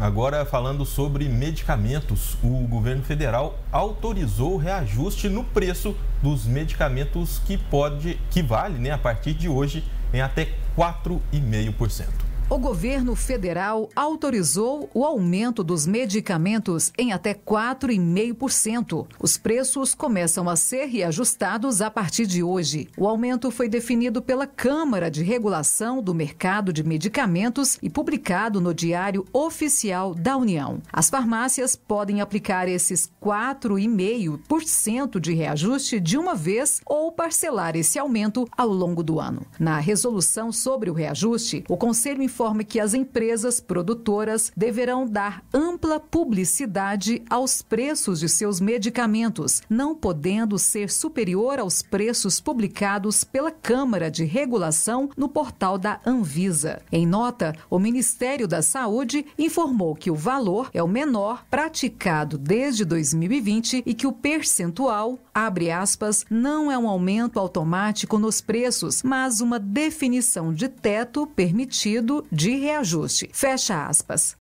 Agora, falando sobre medicamentos, o governo federal autorizou o reajuste no preço dos medicamentos que pode, que vale, né, a partir de hoje, em até 4,5% o governo federal autorizou o aumento dos medicamentos em até 4,5%. Os preços começam a ser reajustados a partir de hoje. O aumento foi definido pela Câmara de Regulação do Mercado de Medicamentos e publicado no Diário Oficial da União. As farmácias podem aplicar esses 4,5% de reajuste de uma vez ou parcelar esse aumento ao longo do ano. Na resolução sobre o reajuste, o Conselho informou informe que as empresas produtoras deverão dar ampla publicidade aos preços de seus medicamentos, não podendo ser superior aos preços publicados pela Câmara de Regulação no portal da Anvisa. Em nota, o Ministério da Saúde informou que o valor é o menor praticado desde 2020 e que o percentual, abre aspas, não é um aumento automático nos preços, mas uma definição de teto permitido de reajuste. Fecha aspas.